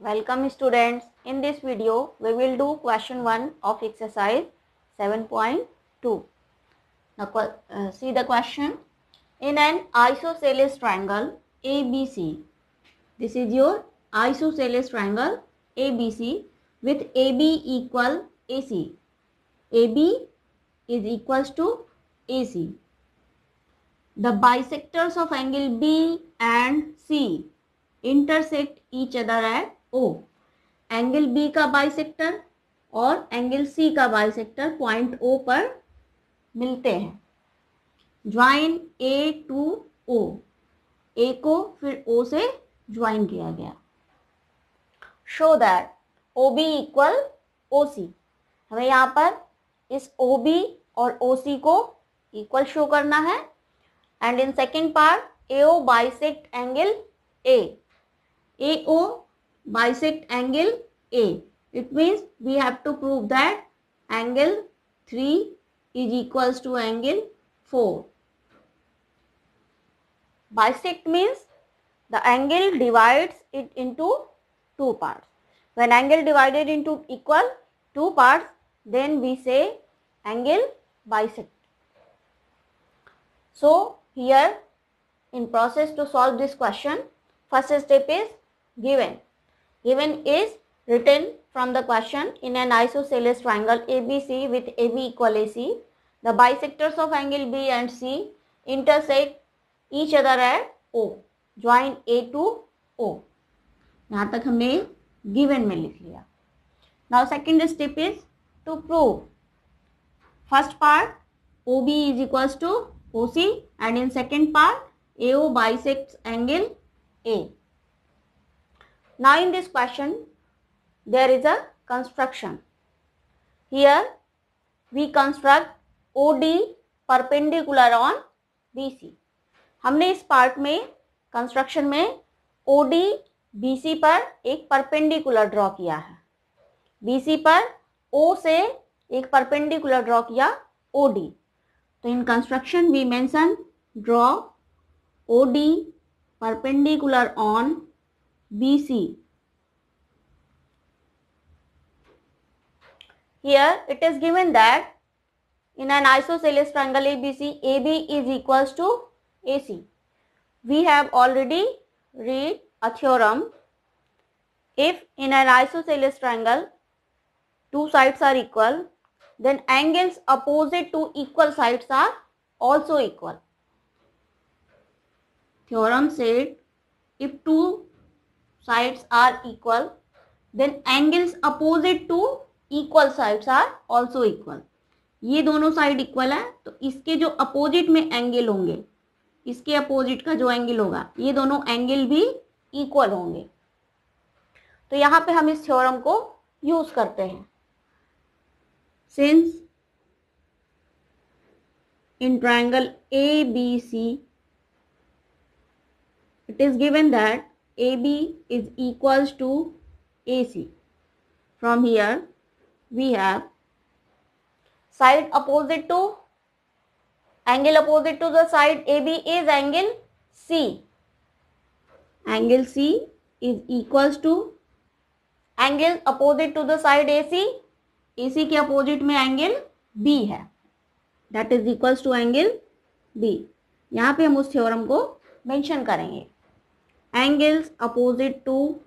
Welcome students. In this video, we will do question 1 of exercise 7.2. Now, uh, see the question. In an isosceles triangle ABC, this is your isosceles triangle ABC with AB equal AC. AB is equals to AC. The bisectors of angle B and C intersect each other at O angle B का bi और angle C का sector point ओ पर मिलते हैं join ए two O ए को फिर ओ से join किया गया show that O B equal O C हमें यहाँ पर इस ओ बी और ओ सी को इक्वल शो करना है and in second part A O bisect angle A A O bisect angle A. It means we have to prove that angle 3 is equals to angle 4. Bisect means the angle divides it into two parts. When angle divided into equal two parts, then we say angle bisect. So here in process to solve this question, first step is given given is written from the question in an isosceles triangle ABC with AB equal AC. The bisectors of angle B and C intersect each other at O. Join A to O. यहाँ तक हमने given में लिख लिया now second step is to prove first part O B is equals to O C and in second part A O bisect angle A Now in this question, there is a construction. Here we construct OD perpendicular on BC. हमने इस part में construction में OD BC पर एक perpendicular draw किया है BC पर O से एक परपेंडिकुलर ड्रॉ किया OD. तो in construction we mention draw OD perpendicular on BC. Here it is given that in an isosceles triangle ABC, AB is equals to AC. We have already read a theorem. If in an isosceles triangle two sides are equal, then angles opposite to equal sides are also equal. Theorem said if two sides are equal then angles opposite to equal sides are also equal ये दोनों side equal है तो इसके जो opposite में angle होंगे इसके opposite का जो एंगल होगा ये दोनों एंगल भी इक्वल होंगे तो यहां पे हम इस थ्योरम को यूज करते हैं since in triangle A B C it is given that AB is equals to AC. From here we have side opposite to angle opposite to the side AB is angle C. Angle C is equals to angle opposite to the side A C A C के opposite में angle B है that is equals to angle B यहाँ पे हम उस theorem को mention करेंगे angles opposite to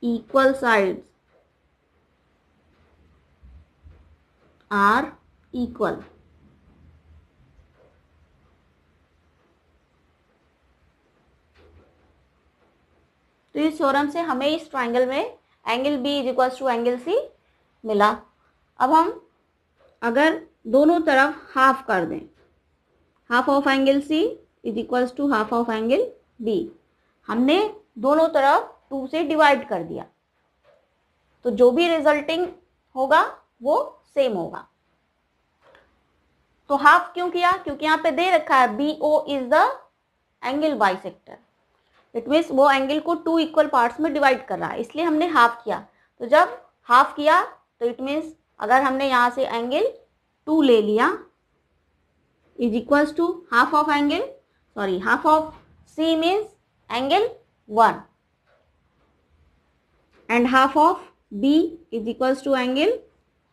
equal sides are equal. तो इस थ्योरम से हमें इस ट्राइंगल में angle B is equal to angle C मिला अब हम अगर दोनों तरफ हाफ कर दें half of angle C is equal to half of angle B हमने दोनों तरफ टू से डिवाइड कर दिया तो जो भी रिजल्टिंग होगा वो सेम होगा तो हाफ क्यों किया क्योंकि यहाँ पे दे रखा है B O is the angle bisector it means वो एंगल को टू इक्वल पार्ट्स में डिवाइड कर रहा है इसलिए हमने हाफ किया तो जब हाफ किया तो इट मीन्स अगर हमने यहां से एंगल टू ले लिया is equals to half of angle sorry half of C means angle 1 and half of B is equals to angle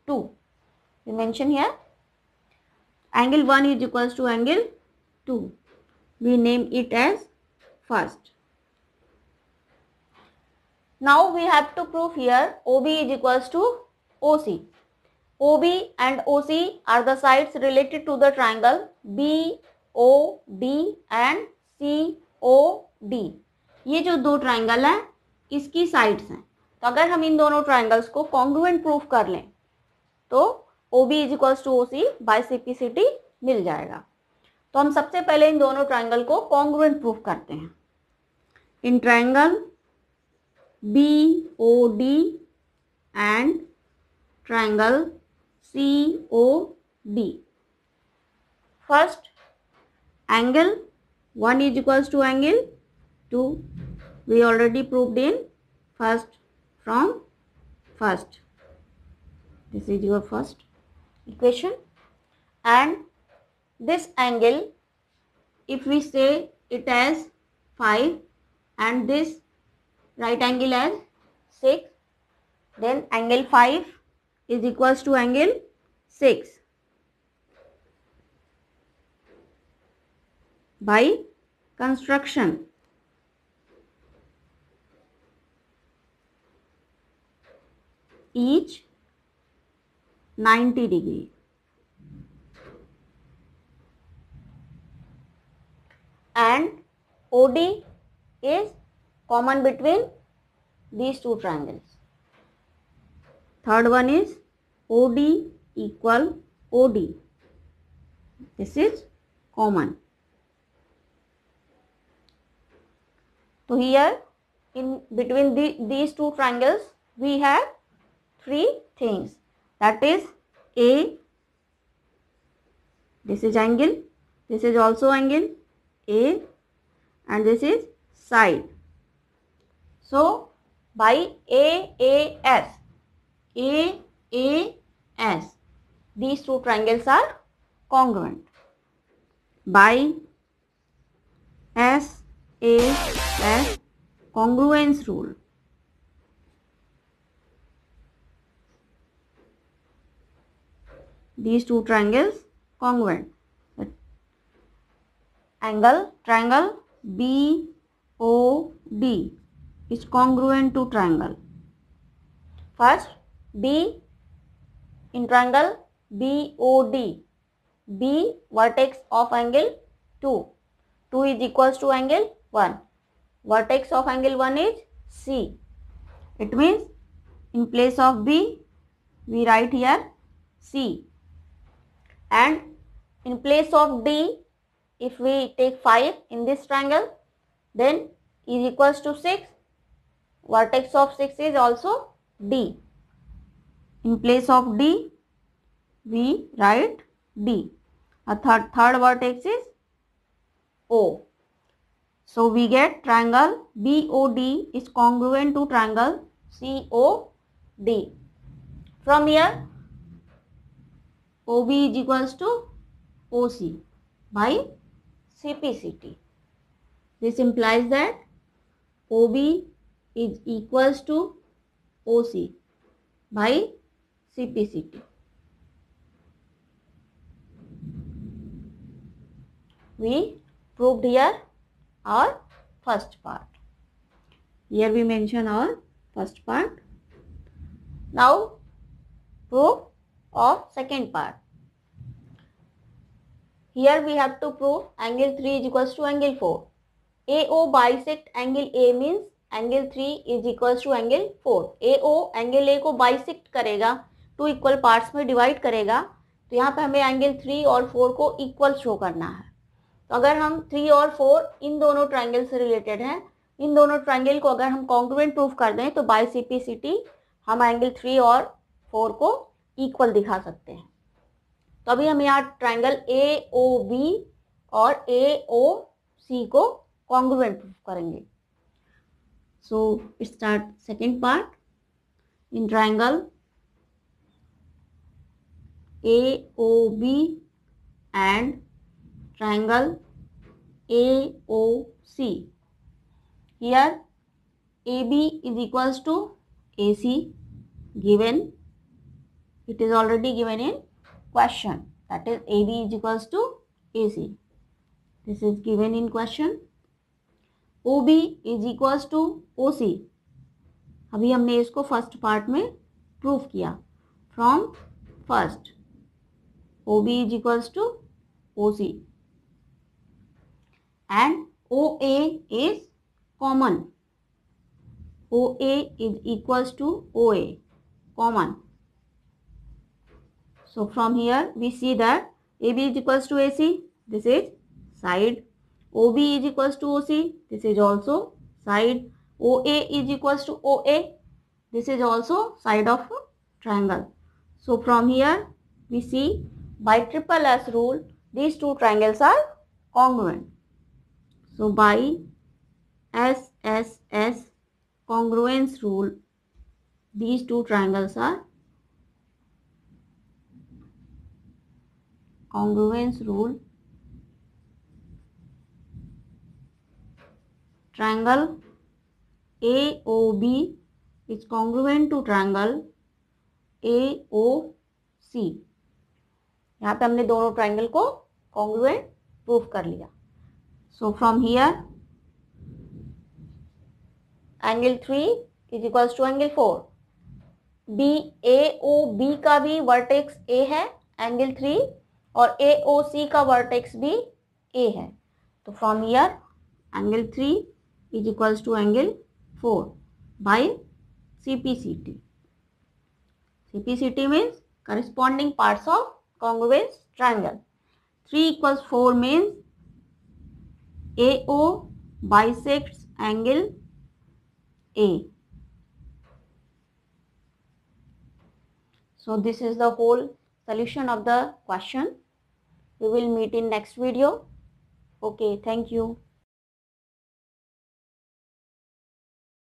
2. We mention here angle 1 is equals to angle 2. We name it as first. Now we have to prove here OB is equals to OC. OB and OC are the sides related to the triangle BOD and C O D ये जो दो triangle हैं इसकी sides हैं तो अगर हम इन दोनों ट्राइंगल्स को कॉन्ग्रुएंट प्रूफ कर लें तो O B is equals to O C by C P C T मिल जाएगा तो हम सबसे पहले इन दोनों ट्राइंगल को कॉन्ग्रुएंट प्रूफ करते हैं in triangle B O D and triangle C O D first angle 1 is equals to angle 2 we already proved in first from first this is your first equation and this angle if we say it as 5 and this right angle as 6 then angle 5 is equals to angle 6 by construction. Each 90 degree. And OD is common between these two triangles. Third one is OD equal OD. This is common. So here in between the, these two triangles we have three things that is A, this is angle, this is also angle A and this is side. So by AAS, AAS, these two triangles are congruent by S is a congruence rule. These two triangles congruent. angle triangle BOD is congruent to triangle. First B in triangle B O D. B vertex of angle 2. 2 is equals to angle 1. Vertex of angle 1 is C. It means in place of B, we write here C. And in place of D, if we take 5 in this triangle, then is equals to 6. Vertex of 6 is also D. In place of D, we write D. A third, third vertex is O. So we get triangle BOD is congruent to triangle COD. From here OB is equals to OC by CPCT. This implies that OB is equals to OC by CPCT. We proved here our first part. Here we mention our first part. Now proof of second part. Here we have to prove angle 3 is equals to angle 4. AO bisect angle A means angle three is equals to angle four A O angle A को bisect करेगा two equal parts में divide करेगा तो यहाँ पे हमें angle three और four को इक्वल शो करना है तो अगर हम थ्री और फोर इन दोनों ट्राइंगल से रिलेटेड हैं इन दोनों ट्राइंगल को अगर हम कॉन्ग्रुएंट प्रूफ कर दें तो by C P C T हम एंगल थ्री और फोर को इक्वल दिखा सकते हैं तो अभी हम यहाँ ट्राइंगल ए ओ बी और ए ओ सी को कॉन्ग्रुएंट प्रूफ करेंगे so second part in triangle A O B and triangle AOC. Here AB is equals to AC given. It is already given in question. That is AB is equals to AC. This is given in question. OB is equals to OC. अभी हमने इसको first part में prove किया from first OB is equals to OC. and OA is common. OA is equals to OA common. So from here we see that AB is equals to AC. This is side. OB is equals to OC. This is also side. OA is equals to OA. This is also side of triangle. So from here we see by triple S rule these two triangles are congruent. So by SSS congruence rule, these two triangles are congruence rule. Triangle AOB is congruent to triangle AOC. यहाँ पे हमने दोनों triangle को congruent proof कर लिया So from here angle 3 is equals to angle four B A O B का भी vertex ए है एंगल थ्री और ए ओ सी का वर्टेक्स भी ए है तो from here angle three is equals to angle four by C P C T C P C T means corresponding parts of congruence triangle three equals four means AO bisects angle A. So this is the whole solution of the question. We will meet in next video. Okay, thank you.